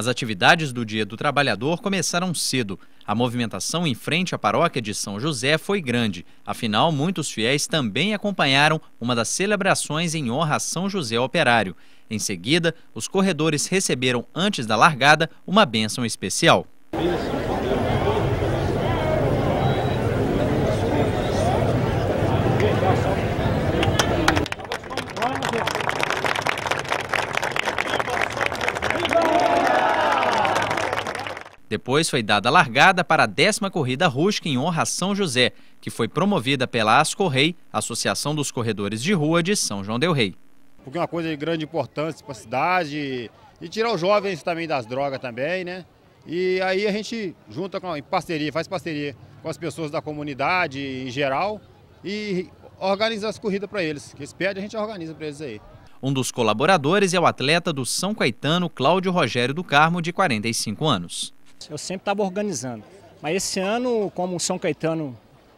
As atividades do Dia do Trabalhador começaram cedo. A movimentação em frente à paróquia de São José foi grande, afinal, muitos fiéis também acompanharam uma das celebrações em honra a São José Operário. Em seguida, os corredores receberam, antes da largada, uma bênção especial. Depois foi dada a largada para a décima corrida rústica em honra a São José, que foi promovida pela Ascorrei, Associação dos Corredores de Rua de São João del Rei. Porque é uma coisa de grande importância para a cidade e tirar os jovens também das drogas também, né? E aí a gente junta com, em parceria, faz parceria com as pessoas da comunidade em geral e organiza as corridas para eles. Que eles pedem, a gente organiza para eles aí. Um dos colaboradores é o atleta do São Caetano, Cláudio Rogério do Carmo, de 45 anos. Eu sempre estava organizando. Mas esse ano, como o São Caetano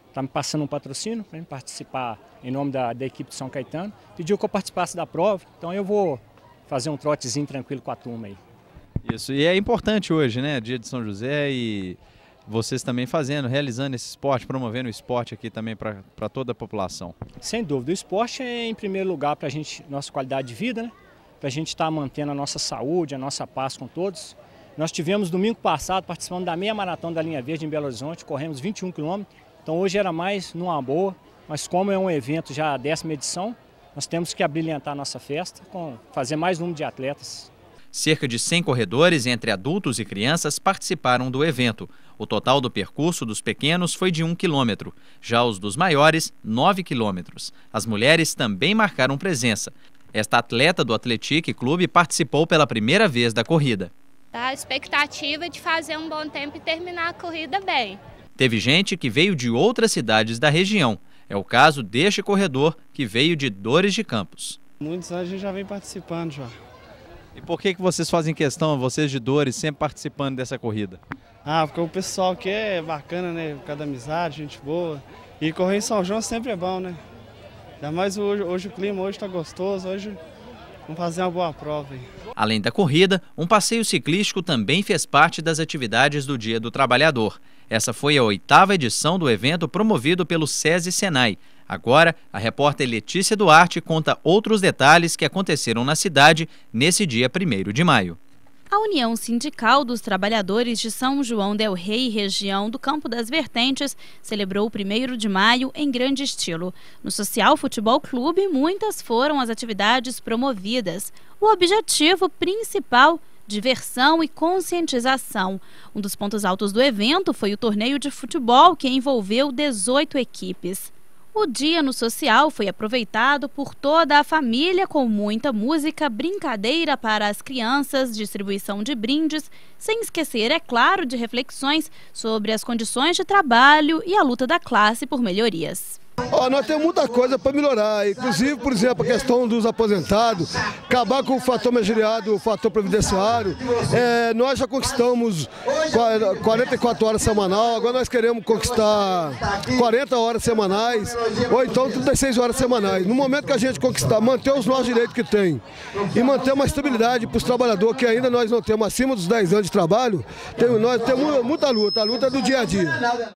está me passando um patrocínio para participar em nome da, da, equipe de São Caetano, pediu que eu participasse da prova, então eu vou fazer um trotezinho tranquilo com a turma aí. Isso, e é importante hoje, né? Dia de São José e vocês também fazendo, realizando esse esporte, promovendo o esporte aqui também para toda a população. Sem dúvida, o esporte é em primeiro lugar para a gente, nossa qualidade de vida, né? Para a gente estar tá mantendo a nossa saúde, a nossa paz com todos. Nós tivemos domingo passado participando da meia maratona da linha verde em Belo Horizonte, corremos 21 quilômetros, então hoje era mais numa boa, mas como é um evento já a décima edição, nós temos que abrilhantar a nossa festa com fazer mais número de atletas. Cerca de 100 corredores entre adultos e crianças participaram do evento. O total do percurso dos pequenos foi de 1 quilômetro, já os dos maiores, 9 quilômetros. As mulheres também marcaram presença. Esta atleta do Atletique Clube participou pela primeira vez da corrida da tá? expectativa é de fazer um bom tempo e terminar a corrida bem. Teve gente que veio de outras cidades da região. É o caso deste corredor que veio de Dores de Campos. Muitos anos a gente já vem participando já. E por que, que vocês fazem questão, vocês de Dores, sempre participando dessa corrida? Ah, porque o pessoal aqui é bacana, né? Por causa da amizade, gente boa. E correr em São João sempre é bom, né? Ainda mais hoje, hoje o clima hoje está gostoso, hoje Vamos fazer uma boa prova. Aí. Além da corrida, um passeio ciclístico também fez parte das atividades do Dia do Trabalhador. Essa foi a oitava edição do evento promovido pelo SESI Senai. Agora, a repórter Letícia Duarte conta outros detalhes que aconteceram na cidade nesse dia 1 de maio. A União Sindical dos Trabalhadores de São João del Rei, região do Campo das Vertentes, celebrou o 1 de maio em grande estilo. No Social Futebol Clube, muitas foram as atividades promovidas. O objetivo principal diversão e conscientização. Um dos pontos altos do evento foi o torneio de futebol que envolveu 18 equipes. O dia no social foi aproveitado por toda a família com muita música, brincadeira para as crianças, distribuição de brindes, sem esquecer, é claro, de reflexões sobre as condições de trabalho e a luta da classe por melhorias. Oh, nós temos muita coisa para melhorar, inclusive, por exemplo, a questão dos aposentados, acabar com o fator megireado, o fator previdenciário. É, nós já conquistamos 44 horas semanal, agora nós queremos conquistar 40 horas semanais, ou então 36 horas semanais. No momento que a gente conquistar, manter os nossos direitos que tem e manter uma estabilidade para os trabalhadores que ainda nós não temos acima dos 10 anos de trabalho, tem, nós temos muita luta, a luta é do dia a dia.